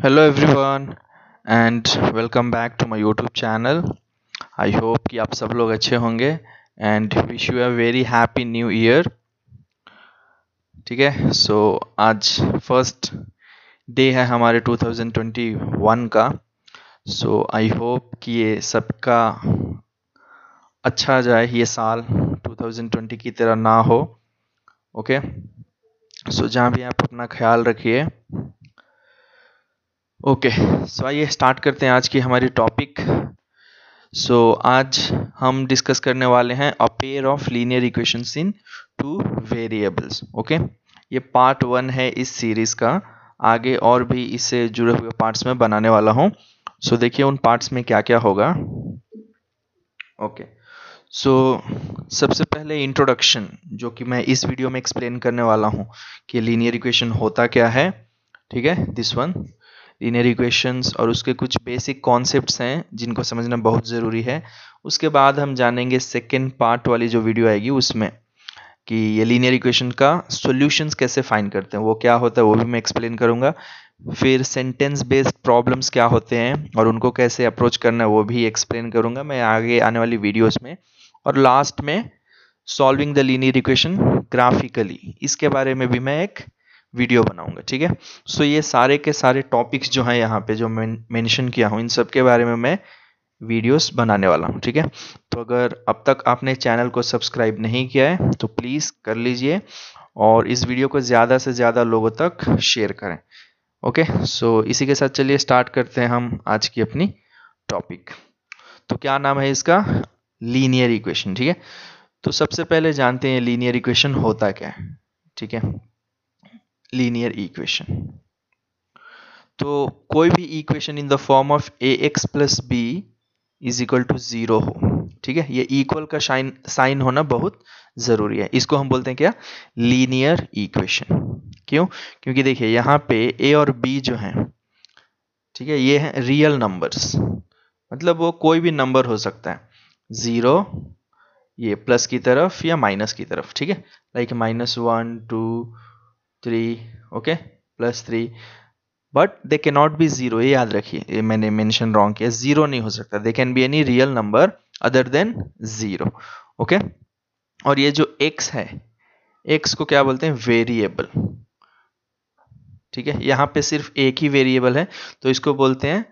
Hello everyone and welcome back to my YouTube channel I hope कि आप सब लोग अच्छे होंगे and wish you a very happy new year ठीक है सो so, आज फर्स्ट डे है हमारे 2021 का सो आई होप कि ये सबका अच्छा जाए ये साल 2020 की तरह ना हो ओके सो so, जहाँ भी आप अपना ख्याल रखिए ओके सो आइए स्टार्ट करते हैं आज की हमारी टॉपिक सो so, आज हम डिस्कस करने वाले हैं a pair of linear equations in two variables okay ये पार्ट वन है इस सीरीज़ का आगे और भी इससे जुड़े हुए पार्ट्स में बनाने वाला हूँ सो so, देखिए उन पार्ट्स में क्या क्या होगा ओके सो so, सबसे पहले इंट्रोडक्शन जो कि मैं इस वीडियो में एक्सप्लेन करने वाला हूँ कि लीनियर इक्वेशन होता क्या है ठीक है दिस वन लीनियर इक्वेशंस और उसके कुछ बेसिक कॉन्सेप्ट्स हैं जिनको समझना बहुत ज़रूरी है उसके बाद हम जानेंगे सेकेंड पार्ट वाली जो वीडियो आएगी उसमें कि ये लीनियर इक्वेशन का सॉल्यूशंस कैसे फाइंड करते हैं वो क्या होता है वो भी मैं एक्सप्लेन करूँगा फिर सेंटेंस बेस्ड प्रॉब्लम्स क्या होते हैं और उनको कैसे अप्रोच करना है वो भी एक्सप्लेन करूँगा मैं आगे आने वाली वीडियोस में और लास्ट में solving the linear equation graphically इसके बारे में भी मैं एक वीडियो बनाऊंगा ठीक है सो ये सारे के सारे टॉपिक्स जो हैं यहाँ पे जो मैं मेंशन किया हूँ इन सब के बारे में मैं वीडियोस बनाने वाला हूँ ठीक है तो अगर अब तक आपने चैनल को सब्सक्राइब नहीं किया है तो प्लीज़ कर लीजिए और इस वीडियो को ज़्यादा से ज़्यादा लोगों तक शेयर करें ओके सो इसी के साथ चलिए स्टार्ट करते हैं हम आज की अपनी टॉपिक तो क्या नाम है इसका लीनियर इक्वेशन ठीक है तो सबसे पहले जानते हैं लीनियर इक्वेशन होता क्या है ठीक है लीनियर इक्वेशन तो कोई भी equation in the form of A X plus B is equal to zero हो ठीक है ये इक्वल का साइन साइन होना बहुत जरूरी है इसको हम बोलते हैं क्या लीनियर इक्वेशन क्यों क्योंकि देखिए यहाँ पे ए और बी जो हैं ठीक है ये हैं रियल नंबर्स मतलब वो कोई भी नंबर हो सकता है ज़ीरो ये प्लस की तरफ या माइनस की तरफ ठीक है like minus one two three okay plus three but they can not B zero ये याद रखिए मैंने मेंशन रॉन्ग किया जीरो नहीं हो सकता they can be any real number other than zero okay और ये जो एक्स है एक्स को क्या बोलते हैं वेरिएबल ठीक है यहां पे सिर्फ एक ही वेरिएबल है तो इसको बोलते हैं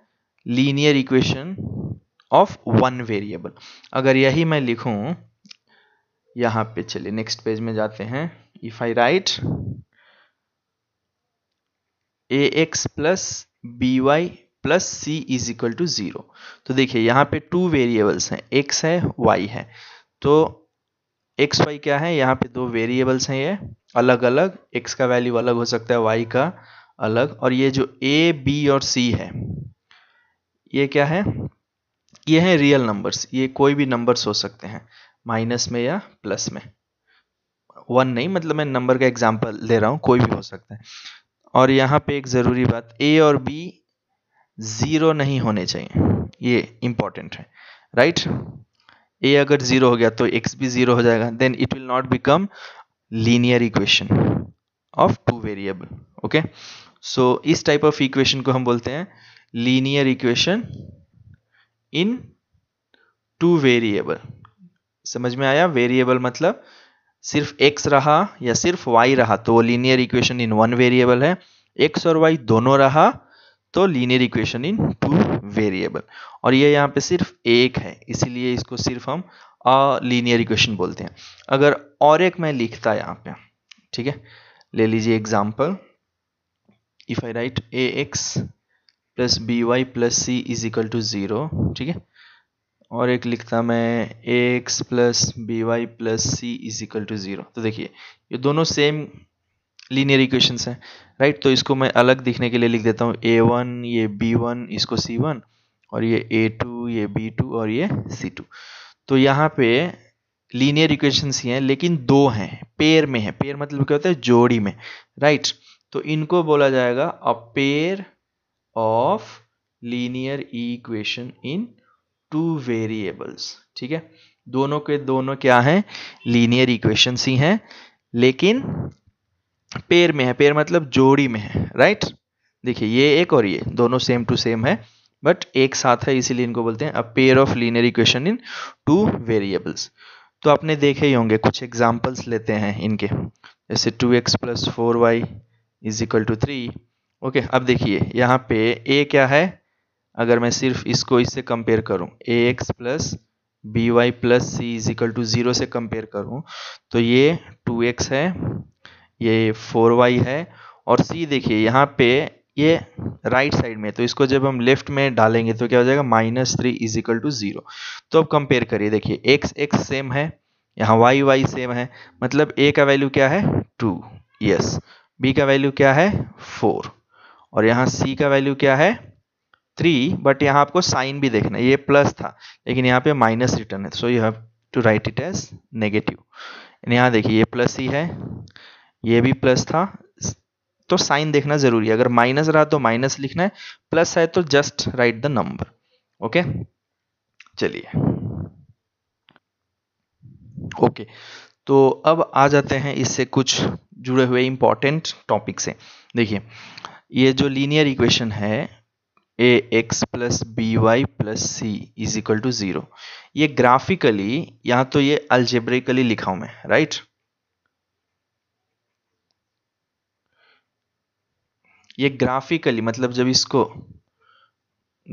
linear equation of one variable अगर यही मैं लिखूं यहां पे चलिए नेक्स्ट पेज में जाते हैं if I write A X plus B Y plus C is equal to zero तो देखिए यहाँ पे टू वेरिएबल्स हैं एक्स है वाई है तो एक्स वाई क्या है यहाँ पे दो वेरिएबल्स हैं ये अलग अलग एक्स का वैल्यू अलग हो सकता है वाई का अलग और ये जो ए बी और सी है ये क्या है ये हैं रियल नंबर्स ये कोई भी नंबर्स हो सकते हैं माइनस में या प्लस में वन नहीं मतलब मैं नंबर का एग्जाम्पल ले रहा हूँ कोई भी हो सकता है और यहाँ पे एक ज़रूरी बात ए और बी ज़ीरो नहीं होने चाहिए ये इम्पॉर्टेंट है राइट ए अगर ज़ीरो हो गया तो एक्स भी ज़ीरो हो जाएगा then it will not become linear equation of two variable okay so इस टाइप ऑफ इक्वेशन को हम बोलते हैं linear equation in two variable समझ में आया वेरिएबल मतलब सिर्फ एक्स रहा या सिर्फ वाई रहा तो वो linear equation in one variable है एक्स और वाई दोनों रहा तो linear equation in two variable और ये यह यहाँ पे सिर्फ एक है इसीलिए इसको सिर्फ हम लीनियर इक्वेशन बोलते हैं अगर और एक मैं लिखता यहाँ पे ठीक है ले लीजिए example if I write A X plus B Y plus C is equal to zero ठीक है और एक लिखता मैं A X plus B Y plus C is equal to zero तो देखिए ये दोनों सेम लीनियर इक्वेशंस हैं राइट तो इसको मैं अलग दिखने के लिए लिख देता हूँ ए वन ये बी वन इसको सी वन और ये ए टू ये बी टू और ये सी टू तो यहाँ पे लीनियर इक्वेशंस ही हैं लेकिन दो हैं पेयर में है पेयर मतलब क्या होता है जोड़ी में राइट तो इनको बोला जाएगा a pair of linear equation in two variables ठीक है दोनों के दोनों क्या हैं लीनियर इक्वेशंस ही हैं लेकिन पेयर में है पेयर मतलब जोड़ी में है राइट देखिए ये एक और ये दोनों सेम टू सेम है बट एक साथ है इसीलिए इनको बोलते हैं a pair of linear equation in two variables तो आपने देखे ही होंगे कुछ एग्जाम्पल्स लेते हैं इनके जैसे two x plus four Y is equal to three okay अब देखिए यहाँ पे ए क्या है अगर मैं सिर्फ इसको इससे कंपेयर करूं A X plus B Y plus C is equal to zero से कंपेयर करूं तो ये टू एक्स है ये फोर वाई है और सी देखिए यहाँ पे ये राइट साइड में तो इसको जब हम लेफ्ट में डालेंगे तो क्या हो जाएगा minus three is equal to zero तो अब कंपेयर करिए देखिए एक्स एक्स सेम है यहाँ वाई वाई सेम है मतलब ए का वैल्यू क्या है टू यस बी का वैल्यू क्या है फोर और यहाँ सी का वैल्यू क्या है थ्री बट यहाँ आपको साइन भी देखना है ये प्लस था लेकिन यहाँ पे माइनस रिटर्न है so you have to write it as negative यहाँ देखिए ये प्लस ही है ये भी प्लस था तो साइन देखना जरूरी है अगर माइनस रहा तो माइनस लिखना है प्लस है तो just write the number okay चलिए ओके तो अब आ जाते हैं इससे कुछ जुड़े हुए इंपॉर्टेंट टॉपिक से देखिए ये जो लीनियर इक्वेशन है A X plus B Y plus C is equal to zero ये ग्राफिकली यहां तो ये अल्जेब्रिकली लिखा हूं मैं राइट ये ग्राफिकली मतलब जब इसको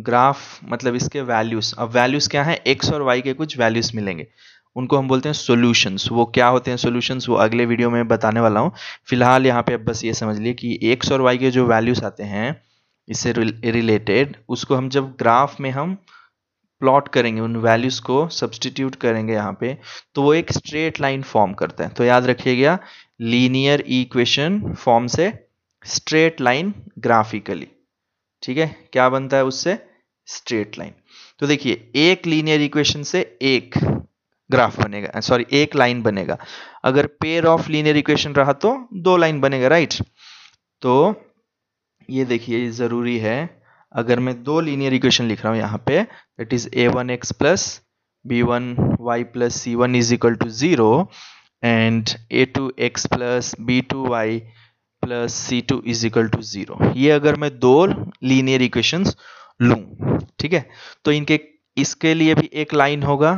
ग्राफ मतलब इसके वैल्यूज अब वैल्यूज क्या है एक्स और वाई के कुछ वैल्यूज मिलेंगे उनको हम बोलते हैं सॉल्यूशंस वो क्या होते हैं सॉल्यूशंस वो अगले वीडियो में बताने वाला हूँ फिलहाल यहाँ पे बस ये समझ लिए कि एक्स और वाई के जो वैल्यूज आते हैं इससे रिलेटेड उसको हम जब ग्राफ में हम प्लॉट करेंगे उन वैल्यूज़ को सब्सटीट्यूट करेंगे यहाँ पे तो वो एक स्ट्रेट लाइन फॉर्म करता है तो याद रखिएगा लीनियर इक्वेशन फॉर्म से स्ट्रेट लाइन ग्राफिकली ठीक है क्या बनता है उससे स्ट्रेट लाइन तो देखिए एक लीनियर इक्वेशन से एक ग्राफ बनेगा सॉरी एक लाइन बनेगा अगर पेयर ऑफ लीनियर इक्वेशन रहा तो दो लाइन बनेगा राइट तो ये देखिए ज़रूरी है अगर मैं दो लीनियर इक्वेशन लिख रहा हूँ यहाँ पे that is A one x plus B one Y plus C one is equal to zero and A two x plus B two Y plus C two is equal to zero ये अगर मैं दो linear equations लूँ ठीक है तो इनके इसके लिए भी एक लाइन होगा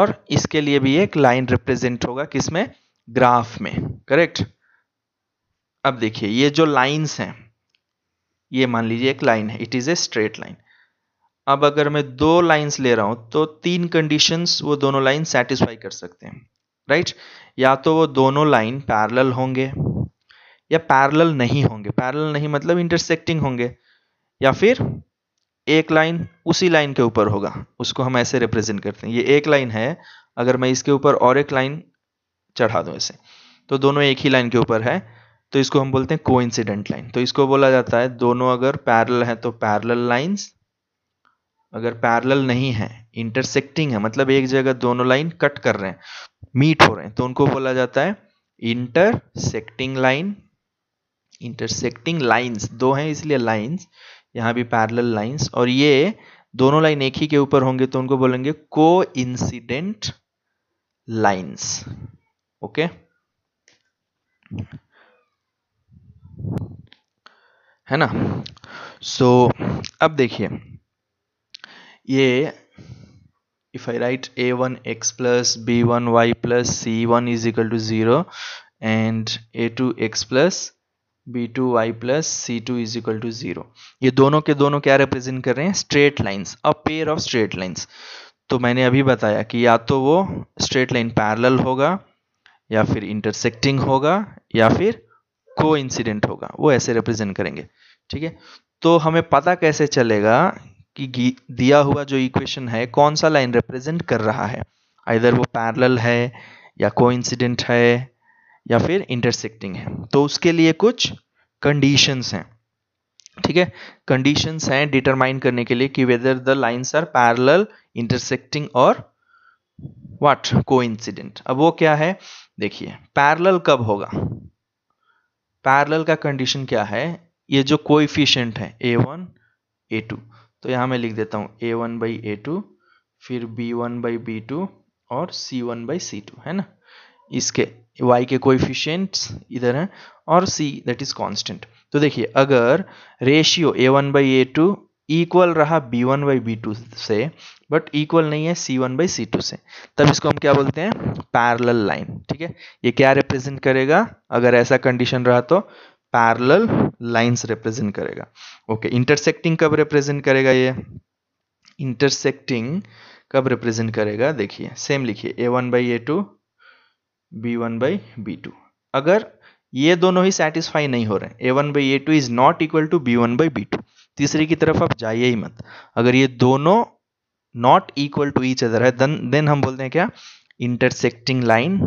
और इसके लिए भी एक लाइन रिप्रेजेंट होगा किसमें ग्राफ में करेक्ट अब देखिए ये जो लाइंस हैं ये मान लीजिए एक लाइन है it is a straight line अब अगर मैं दो लाइंस ले रहा हूं तो तीन कंडीशंस वो दोनों लाइन सेटिस्फाई कर सकते हैं राइट right? या तो वो दोनों लाइन पैरेलल होंगे या पैरेलल नहीं होंगे पैरेलल नहीं मतलब इंटरसेक्टिंग होंगे या फिर एक लाइन उसी लाइन के ऊपर होगा उसको हम ऐसे रिप्रेजेंट करते हैं ये एक लाइन है अगर मैं इसके ऊपर और एक लाइन चढ़ा दूं इसे तो दोनों एक ही लाइन के ऊपर है तो इसको हम बोलते हैं कोइंसिडेंट लाइन तो इसको बोला जाता है दोनों अगर पैरल हैं तो पैरल लाइन्स अगर पैरल नहीं है इंटरसेक्टिंग है मतलब एक जगह दोनों लाइन कट कर रहे हैं मीट हो रहे हैं तो उनको बोला जाता है इंटरसेक्टिंग लाइन इंटरसेक्टिंग लाइंस दो हैं इसलिए लाइंस यहाँ भी पैरल लाइंस और ये दोनों लाइन एक ही के ऊपर होंगे तो उनको बोलेंगे को इंसिडेंट लाइन्स ओके है ना सो so, अब देखिए ये if I write a one x plus B one Y plus C one is equal to zero and A two x plus B two Y plus C two is equal to zero ये दोनों के दोनों क्या represent कर रहे हैं straight lines a pair of straight lines तो मैंने अभी बताया कि या तो वो स्ट्रेट लाइन पैरेलल होगा या फिर इंटरसेक्टिंग होगा या फिर को इंसिडेंट होगा वो ऐसे रिप्रेजेंट करेंगे ठीक है तो हमें पता कैसे चलेगा कि दिया हुआ जो इक्वेशन है कौन सा लाइन रिप्रेजेंट कर रहा है इधर वो पैरल है या कोइंसिडेंट है या फिर इंटरसेक्टिंग है तो उसके लिए कुछ कंडीशंस हैं ठीक है कंडीशंस हैं डिटरमाइन करने के लिए कि whether the lines are parallel intersecting और व्हाट कोइंसिडेंट अब वो क्या है देखिए पैरल कब होगा पैरेलल का कंडीशन क्या है ये जो कोइफिशियंट है ए वन ए टू तो यहाँ मैं लिख देता हूँ ए वन बाई ए टू फिर b one by b two और c one by c two है ना इसके y के कोएफिशिएंट्स इधर हैं और c दैट इज कांस्टेंट तो देखिए अगर ratio a1 one by a two equal रहा b one by b two से बट इक्वल नहीं है c one by c two से तब इसको हम क्या बोलते हैं पैरल लाइन ठीक है ये क्या रिप्रेजेंट करेगा अगर ऐसा कंडीशन रहा तो पैरल लाइंस रिप्रेजेंट करेगा ओके इंटरसेक्टिंग कब रिप्रेजेंट करेगा ये इंटरसेक्टिंग कब रिप्रेजेंट करेगा देखिए सेम लिखिए a one by a two b one by b two अगर ये दोनों ही सेटिस्फाई नहीं हो रहे a one by a two is not equal to b one by b two तीसरे की तरफ आप जाइए ही मत अगर ये दोनों not equal to each other है देन देन हम बोलते हैं क्या इंटरसेक्टिंग लाइन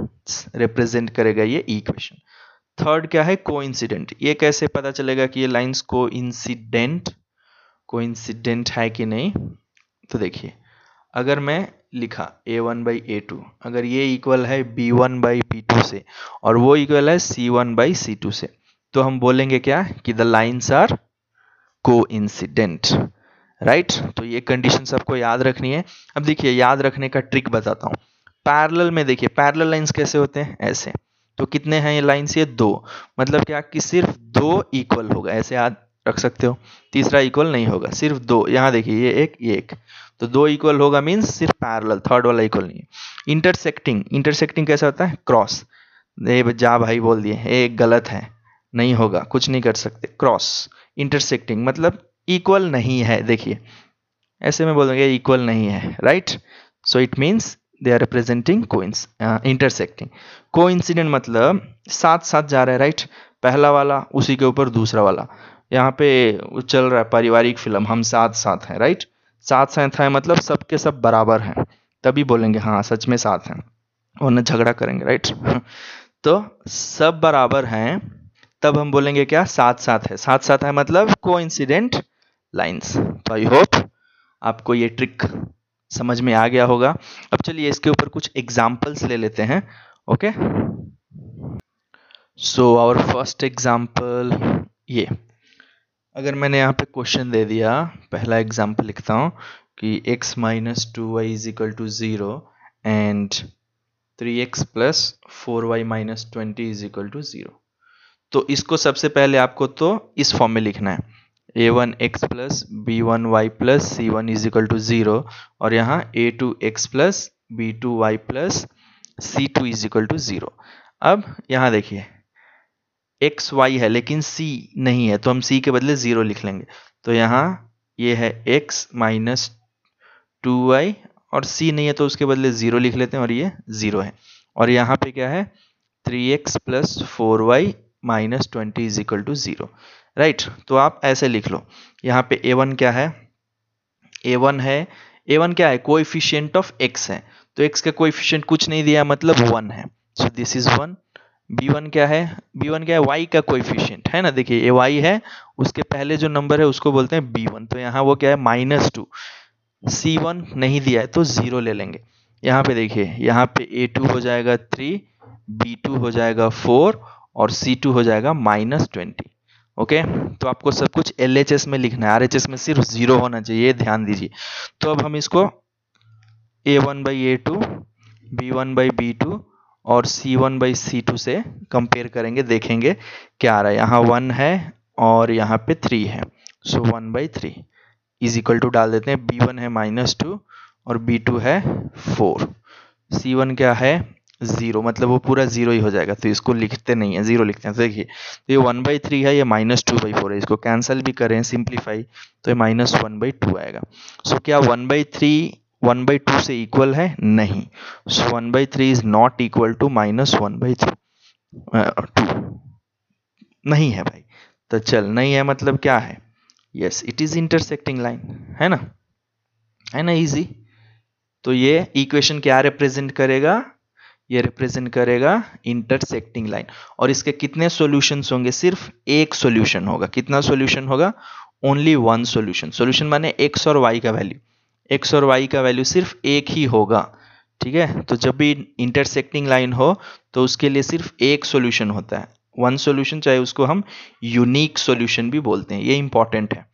रिप्रेजेंट करेगा ये इक्वेशन थर्ड क्या है कोइंसिडेंट ये कैसे पता चलेगा कि ये लाइंस इंसिडेंट कोइंसिडेंट है कि नहीं तो देखिए अगर मैं लिखा a one by a two अगर ये इक्वल है b one by b two से और वो इक्वल है c one by c two से तो हम बोलेंगे क्या कि the lines are coincident right तो ये कंडीशन आपको याद रखनी है अब देखिए याद रखने का ट्रिक बताता हूँ पैरेलल में देखिए पैरेलल लाइंस कैसे होते हैं ऐसे तो कितने हैं ये लाइंस ये दो मतलब क्या कि सिर्फ दो इक्वल होगा ऐसे याद रख सकते हो तीसरा इक्वल नहीं होगा सिर्फ दो यहाँ देखिए ये एक ये एक तो दो इक्वल होगा मीन्स सिर्फ पैरेलल थर्ड वाला इक्वल नहीं है इंटरसेक्टिंग इंटरसेक्टिंग कैसा होता है क्रॉस जा भाई बोल दिए एक गलत है नहीं होगा कुछ नहीं कर सकते क्रॉस इंटरसेक्टिंग मतलब इक्वल नहीं है देखिए ऐसे में बोलेंगे इक्वल नहीं है right so it means they are representing को इंटरसेक्टिंग को इंसिडेंट मतलब साथ साथ जा रहे हैं राइट पहला वाला उसी के ऊपर दूसरा वाला यहाँ पे चल रहा है पारिवारिक फिल्म हम साथ साथ हैं राइट साथ साथ हैं मतलब सबके सब बराबर हैं तभी बोलेंगे हाँ सच में साथ हैं और न झगड़ा करेंगे राइट तो सब बराबर हैं तब हम बोलेंगे क्या साथ साथ है साथ साथ है मतलब को इंसिडेंट लाइन्स तो आई होप आपको ये ट्रिक समझ में आ गया होगा अब चलिए इसके ऊपर कुछ एग्जाम्पल्स ले लेते हैं okay so our first example ये अगर मैंने यहाँ पे क्वेश्चन दे दिया पहला एग्जाम्पल लिखता हूँ कि x minus two y is equal to zero and three x plus four y minus twenty is equal to zero तो इसको सबसे पहले आपको तो इस फॉर्म में लिखना है a one x plus B one Y plus C one is equal to zero और यहाँ a two x plus B two Y plus C two is equal to zero अब यहाँ देखिए एक्स वाई है लेकिन सी नहीं है तो हम सी के बदले ज़ीरो लिख लेंगे तो यहाँ ये है एक्स माइनस टू वाई और सी नहीं है तो उसके बदले ज़ीरो लिख लेते हैं और ये ज़ीरो है और यहाँ पे क्या है three x plus four y minus twenty is equal to zero right तो आप ऐसे लिख लो यहाँ पे ए वन क्या है ए वन है ए वन क्या है कोएफिशिएंट ऑफ एक्स है तो एक्स का कोएफिशिएंट कुछ नहीं दिया मतलब वन है so this is one b one क्या है बी वन क्या है वाई का कोएफिशिएंट है ना देखिए ए वाई है उसके पहले जो नंबर है उसको बोलते हैं बी वन तो यहाँ वो क्या है माइनस टू सी वन नहीं दिया है तो ज़ीरो ले लेंगे यहाँ पे देखिए यहाँ पे ए टू हो जाएगा थ्री बी टू हो जाएगा फोर और C2 हो जाएगा माइनस ट्वेंटी ओके तो आपको सब कुछ एल में लिखना है आर में सिर्फ जीरो होना चाहिए ये ध्यान दीजिए तो अब हम इसको a one by a two b one by b two और c one by c two से कंपेयर करेंगे देखेंगे क्या आ रहा है यहाँ वन है और यहाँ पे थ्री है so one by three is equal to डाल देते हैं बी वन है माइनस टू और बी टू है फोर सी वन क्या है ज़ीरो मतलब वो पूरा ज़ीरो ही हो जाएगा तो इसको लिखते नहीं है ज़ीरो लिखते हैं तो देखिए तो ये वन बाई थ्री है ये माइनस टू बाई फोर है इसको कैंसिल भी करें सिंप्लीफाई तो ये माइनस वन बाई टू आएगा सो क्या one by three one by two से इक्वल है नहीं so one by three is not equal to minus one by three two नहीं है भाई तो चल नहीं है मतलब क्या है yes it is intersecting line है ना है ना इजी तो ये इक्वेशन क्या रिप्रेजेंट करेगा ये रिप्रेजेंट करेगा इंटरसेक्टिंग लाइन और इसके कितने सॉल्यूशंस होंगे सिर्फ एक सॉल्यूशन होगा कितना सॉल्यूशन होगा ओनली वन सॉल्यूशन सॉल्यूशन माने एक्स और वाई का वैल्यू एक्स और वाई का वैल्यू सिर्फ एक ही होगा ठीक है तो जब भी इंटरसेक्टिंग लाइन हो तो उसके लिए सिर्फ एक सोल्यूशन होता है वन सोल्यूशन चाहे उसको हम यूनिक सोल्यूशन भी बोलते हैं ये इंपॉर्टेंट है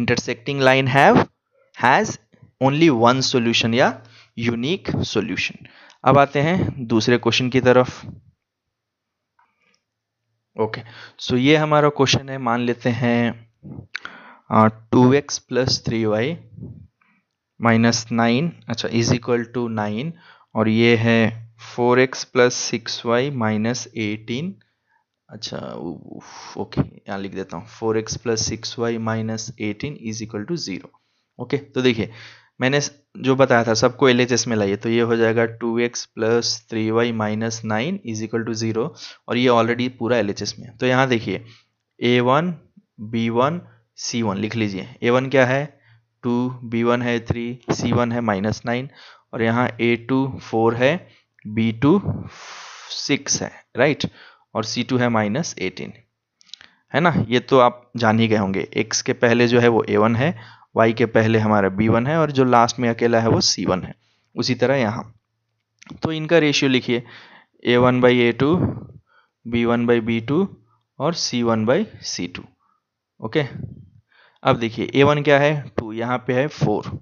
intersecting line have has only one solution या यूनिक सोल्यूशन अब आते हैं दूसरे क्वेश्चन की तरफ ओके सो ये हमारा क्वेश्चन है मान लेते हैं two x plus three y minus nine अच्छा इज इक्वल टू नाइन और ये है four x plus six y minus eighteen अच्छा ओके यहाँ लिख देता हूँ four x plus six y minus eighteen is equal to zero okay तो देखिए मैंने जो बताया था सबको एल एच एस में लाइए तो ये हो जाएगा two x plus three y minus nine is equal to zero और ये ऑलरेडी पूरा एल एच एस में तो यहाँ देखिए a one b one c one लिख लीजिए ए वन क्या है टू बी वन है थ्री सी वन है माइनस नाइन और यहाँ ए टू फोर है बी टू सिक्स है राइट और सी टू है माइनस एटीन है ना ये तो आप जान ही गए होंगे एक्स के पहले जो है वो ए वन है वाई के पहले हमारा बी वन है और जो लास्ट में अकेला है वो सी वन है उसी तरह यहाँ तो इनका रेशियो लिखिए a one by a two b one by b two और c one by c two okay अब देखिए ए वन क्या है टू यहाँ पे है फोर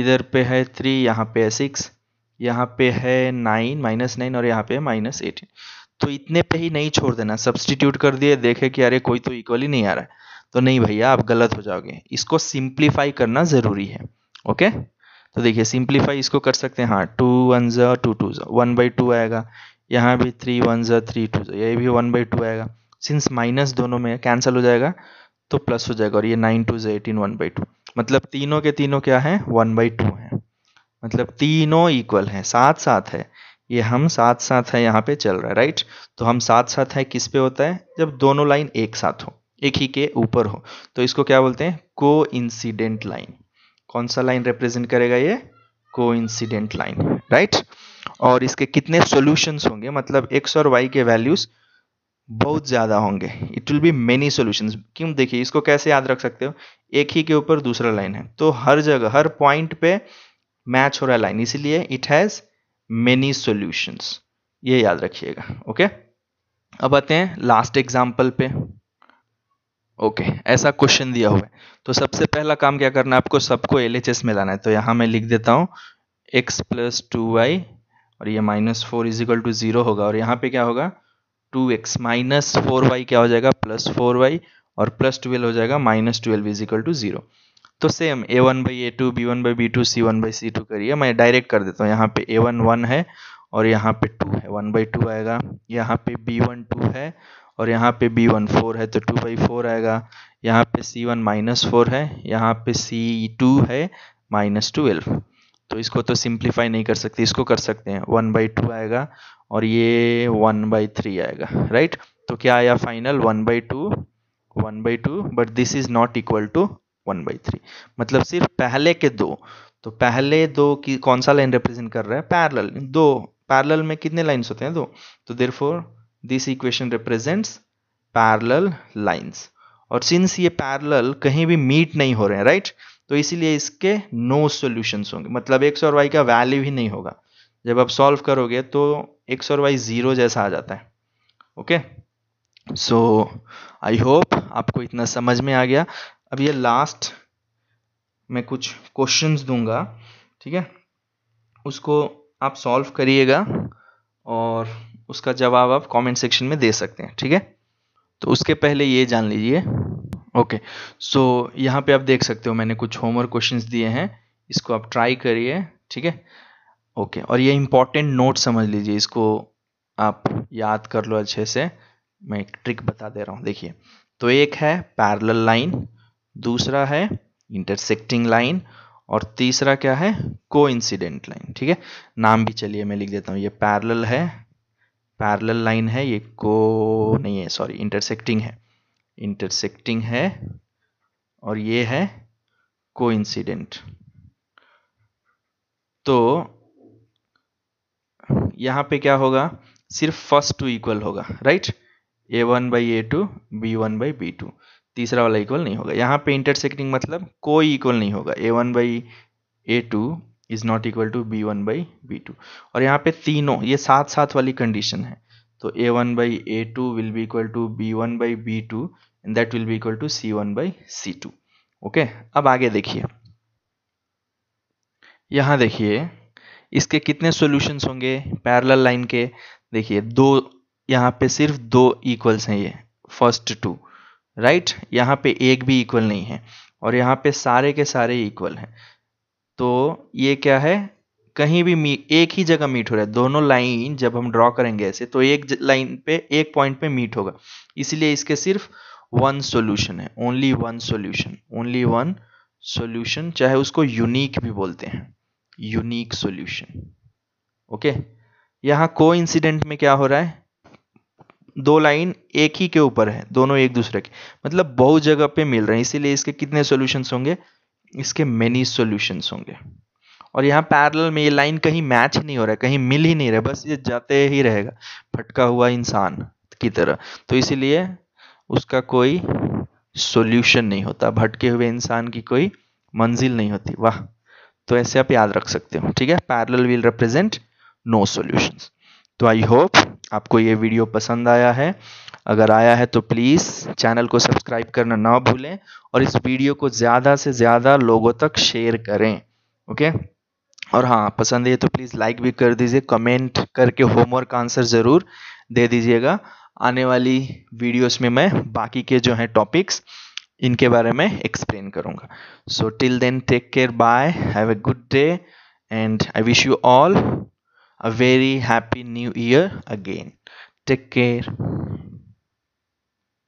इधर पे है थ्री यहाँ पे है सिक्स यहाँ पे है नाइन माइनस नाइन और यहाँ पे है माइनस एटीन तो इतने पे ही नहीं छोड़ देना सब्सटीट्यूट कर दिए देखे कि अरे कोई तो इक्वली नहीं आ रहा है तो नहीं भैया आप गलत हो जाओगे इसको सिंप्लीफाई करना ज़रूरी है ओके तो देखिए सिंप्लीफाई इसको कर सकते हैं हाँ टू वन ज़ा टू टू ज़ा वन बाई टू आएगा यहाँ भी थ्री वन ज़ा थ्री टू ज़ा ये भी वन बाई टू आएगा सिंस माइनस दोनों में कैंसिल हो जाएगा तो प्लस हो जाएगा और ये नाइन टू ज़ा एटीन वन बाई टू मतलब तीनों के तीनों क्या है वन बाई टू हैं मतलब तीनों इक्वल हैं साथ साथ है ये हम साथ साथ है यहाँ पे चल रहा है राइट तो हम साथ साथ है किस पे होता है जब दोनों लाइन एक साथ हो एक ही के ऊपर हो तो इसको क्या बोलते हैं को इंसिडेंट लाइन कौन सा लाइन रिप्रेजेंट करेगा ये को इंसिडेंट लाइन राइट और इसके कितने सोल्यूशन होंगे मतलब एक्स और वाई के वैल्यूज बहुत ज़्यादा होंगे it will be many solution क्यों देखिए इसको कैसे याद रख सकते हो एक ही के ऊपर दूसरा लाइन है तो हर जगह हर पॉइंट पे मैच हो रहा है लाइन इसीलिए इट हैज़ मेनी सोल्यूशन ये याद रखिएगा ओके अब आते हैं लास्ट एग्जाम्पल पे ओके okay, ऐसा क्वेश्चन दिया हुआ है तो सबसे पहला काम क्या करना है आपको सबको एल एच एस में लाना है तो यहाँ मैं लिख देता हूँ एक्स प्लस टू वाई और ये minus four is equal to zero होगा और यहाँ पे क्या होगा two x minus four y क्या हो जाएगा प्लस फोर वाई और प्लस ट्वेल्व हो जाएगा minus twelve is equal to zero तो same a one by a two b one by b two c one by c two करिए मैं direct कर देता हूँ यहाँ पे ए वन वन है और यहाँ पे टू है वन बाई टू आएगा यहाँ पे बी वन टू है और यहाँ पे बी वन फोर है तो टू बाई फोर आएगा यहाँ पे सी वन माइनस फोर है यहाँ पे सी टू है माइनस ट्वेल्व तो इसको तो सिंप्लीफाई नहीं कर सकते इसको कर सकते हैं वन बाई टू आएगा और ये वन बाई थ्री आएगा राइट तो क्या आया final one by two one by two but this is not equal to one by three मतलब सिर्फ पहले के दो तो पहले दो की कौन सा लाइन रिप्रेजेंट कर रहा है पैरेलल दो पैरेलल में कितने लाइंस होते हैं दो तो therefore this equation represents parallel lines और सिंस ये पैरल कहीं भी मीट नहीं हो रहे हैं राइट तो इसीलिए इसके नो no सॉल्यूशंस होंगे मतलब एक्स और वाई का वैल्यू ही नहीं होगा जब आप सॉल्व करोगे तो एक्स और वाई ज़ीरो जैसा आ जाता है ओके सो आई होप आपको इतना समझ में आ गया अब ये लास्ट मैं कुछ क्वेश्चंस दूंगा ठीक है उसको आप सॉल्व करिएगा और उसका जवाब आप कमेंट सेक्शन में दे सकते हैं ठीक है तो उसके पहले ये जान लीजिए ओके सो यहाँ पे आप देख सकते हो मैंने कुछ होमवर्क क्वेश्चंस दिए हैं इसको आप ट्राई करिए ठीक है ओके और ये इम्पॉर्टेंट नोट समझ लीजिए इसको आप याद कर लो अच्छे से मैं एक ट्रिक बता दे रहा हूँ देखिए तो एक है पैरल लाइन दूसरा है इंटरसेक्टिंग लाइन और तीसरा क्या है को लाइन ठीक है नाम भी चलिए मैं लिख देता हूँ ये पैरल है पैरेलल लाइन है ये को नहीं है सॉरी इंटरसेक्टिंग है इंटरसेक्टिंग है और ये है को तो यहाँ पे क्या होगा सिर्फ फर्स्ट टू इक्वल होगा right a one by a two b one by b two तीसरा वाला इक्वल नहीं होगा यहाँ पे इंटरसेक्टिंग मतलब कोई इक्वल नहीं होगा a one by a two is not equal to b one by b two और यहाँ पे तीनों ये साथ साथ वाली कंडीशन है तो a one by a two will be equal to b one by b two and that will be equal to c one by c two okay अब आगे देखिए यहाँ देखिए इसके कितने सोल्यूशन होंगे पैरल लाइन के देखिए दो यहाँ पे सिर्फ दो इक्वल्स हैं ये फर्स्ट टू राइट यहाँ पे एक भी इक्वल नहीं है और यहाँ पे सारे के सारे इक्वल हैं तो ये क्या है कहीं भी मी एक ही जगह मीट हो रहा है दोनों लाइन जब हम ड्रॉ करेंगे ऐसे तो एक लाइन पे एक पॉइंट पे मीट होगा इसीलिए इसके सिर्फ वन सॉल्यूशन है only one solution only one solution चाहे उसको यूनिक भी बोलते हैं यूनिक सॉल्यूशन ओके यहाँ को इंसिडेंट में क्या हो रहा है दो लाइन एक ही के ऊपर है दोनों एक दूसरे के मतलब बहुत जगह पे मिल रहे हैं इसीलिए इसके कितने सोल्यूशन होंगे इसके मेनी सॉल्यूशंस होंगे और यहाँ पैरल में ये लाइन कहीं मैच नहीं हो रहा है कहीं मिल ही नहीं रहा बस ये जाते ही रहेगा फटका हुआ इंसान की तरह तो इसीलिए उसका कोई सॉल्यूशन नहीं होता भटके हुए इंसान की कोई मंजिल नहीं होती वाह तो ऐसे आप याद रख सकते हो ठीक है parallel will represent no solutions तो आई होप आपको ये वीडियो पसंद आया है अगर आया है तो प्लीज़ चैनल को सब्सक्राइब करना ना भूलें और इस वीडियो को ज़्यादा से ज़्यादा लोगों तक शेयर करें ओके और हाँ पसंद है तो प्लीज़ लाइक भी कर दीजिए कमेंट करके होमवर्क आंसर ज़रूर दे दीजिएगा आने वाली वीडियोस में मैं बाकी के जो हैं टॉपिक्स इनके बारे में एक्सप्लेन करूँगा so till then take care bye have a good day and I wish you all a very happy new year again take care